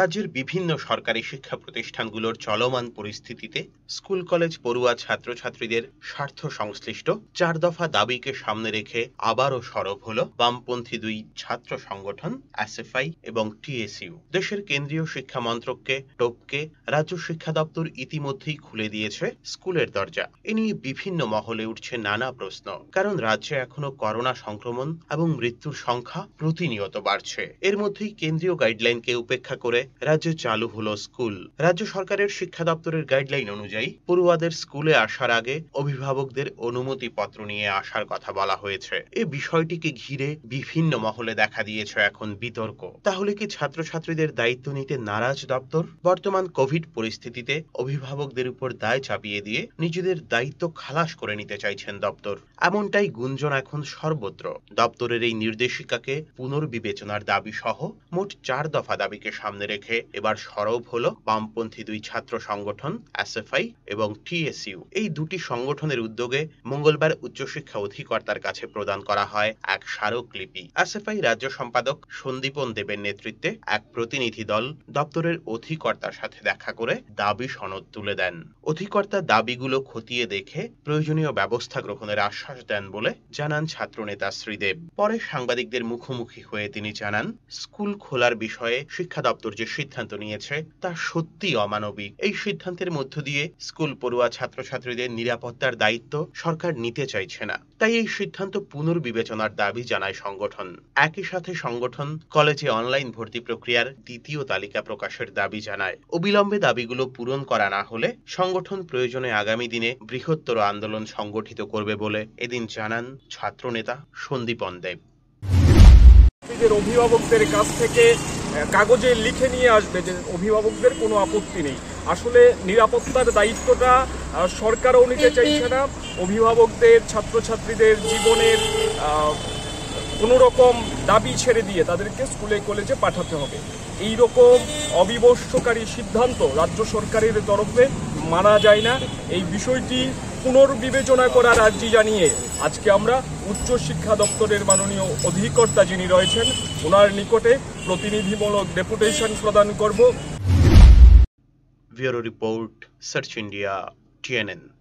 রাজ্যের বিভিন্ন সরকারি শিক্ষা প্রতিষ্ঠানগুলোর চলমান পরিস্থিতিতে স্কুল কলেজ পড়ুয়া ছাত্রছাত্রীদের স্বার্থ সংশ্লিষ্ট চার দফা দাবিকে সামনে রেখে আবারও সরব হল বামপন্থী দুই ছাত্র সংগঠন এসএফআই এবং টিএসইউ দেশের কেন্দ্রীয় শিক্ষা মন্ত্রককে রাজ্য শিক্ষা দপ্তর ইতিমধ্যেই খুলে দিয়েছে স্কুলের দরজা এ নিয়ে বিভিন্ন মহলে উঠছে নানা প্রশ্ন কারণ রাজ্যে এখনো করোনা সংক্রমণ এবং মৃত্যুর সংখ্যা প্রতিনিয়ত বাড়ছে এর মধ্যেই কেন্দ্রীয় গাইডলাইনকে উপেক্ষা করে করে রাজ্যে চালু হলো স্কুল রাজ্য সরকারের শিক্ষা দপ্তরের গাইডলাইন অনুযায়ী পড়ুয়াদের স্কুলে আসার আগে অভিভাবকদের অনুমতি পত্র নিয়ে আসার কথা বলা হয়েছে এ বিষয়টিকে ঘিরে বিভিন্ন মহলে দেখা দিয়েছে এখন বিতর্ক তাহলে কি ছাত্রছাত্রীদের দায়িত্ব নিতে নারাজ দপ্তর বর্তমান কোভিড পরিস্থিতিতে অভিভাবকদের উপর দায় চাপিয়ে দিয়ে নিজেদের দায়িত্ব খালাস করে নিতে চাইছেন দপ্তর এমনটাই গুঞ্জন এখন সর্বত্র দপ্তরের এই নির্দেশিকাকে পুনর্বিবেচনার দাবি সহ মোট চার দফা দাবিকে সামনে রেখে এবার সরব হল বামপন্থী দুই ছাত্র সংগঠন এসএফআই এবং টিএসইউ এই দুটি সংগঠনের উদ্যোগে মঙ্গলবার উচ্চশিক্ষা অধিকর্তার কাছে প্রদান করা হয় এক স্মারকলিপি এসএফআই রাজ্য সম্পাদক সন্দীপন দেবের নেতৃত্বে এক প্রতিনিধি দল দপ্তরের অধিকর্তার সাথে দেখা করে দাবি সনদ তুলে দেন অধিকর্তার দাবিগুলো খতিয়ে দেখে প্রয়োজনীয় ব্যবস্থা গ্রহণের আশ্বাস দেন বলে জানান ছাত্রনেতা শ্রীদেব পরে সাংবাদিকদের মুখোমুখি হয়ে তিনি জানান স্কুল খোলার বিষয়ে শিক্ষা দপ্তর যে সিদ্ধান্ত নিয়েছে তা সত্যি অমানবিক এই সিদ্ধান্তের মধ্য দিয়ে স্কুল পড়ুয়া ছাত্রছাত্রীদের নিরাপত্তার দায়িত্ব সরকার নিতে চাইছে না তাই এই সিদ্ধান্ত পুনর্বিবেচনার দাবি জানায় সংগঠন একই সাথে সংগঠন কলেজে অনলাইন ভর্তি প্রক্রিয়ার দ্বিতীয় তালিকা প্রকাশের দাবি জানায় অবিলম্বে দাবিগুলো পূরণ করা না হলে সংগঠন প্রয়োজনে আগামী দিনে বৃহত্তর আন্দোলন সংগঠিত করবে বলে এদিন জানান ছাত্রনেতা সন্দীপন দেব অভিভাবকদের কাছ থেকে কাগজে লিখে নিয়ে আসবে যে অভিভাবকদের কোনো আপত্তি নেই আসলে নিরাপত্তার দায়িত্বটা সরকারও নিতে চাইছে না অভিভাবকদের ছাত্রছাত্রীদের জীবনের কোনো রকম দাবি ছেড়ে দিয়ে তাদেরকে স্কুলে কলেজে পাঠাতে হবে এই রকম অবিবশ্যকারী সিদ্ধান্ত রাজ্য সরকারের তরফে মানা যায় না এই বিষয়টি পুনর্বিবেচনা করার আর্জি জানিয়ে আজকে আমরা উচ্চ শিক্ষা দপ্তরের মাননীয় অধিকর্তা যিনি রয়েছেন ওনার নিকটে প্রতিনিধিমূলক ডেপুটেশন প্রদান করব bureau report search India TNN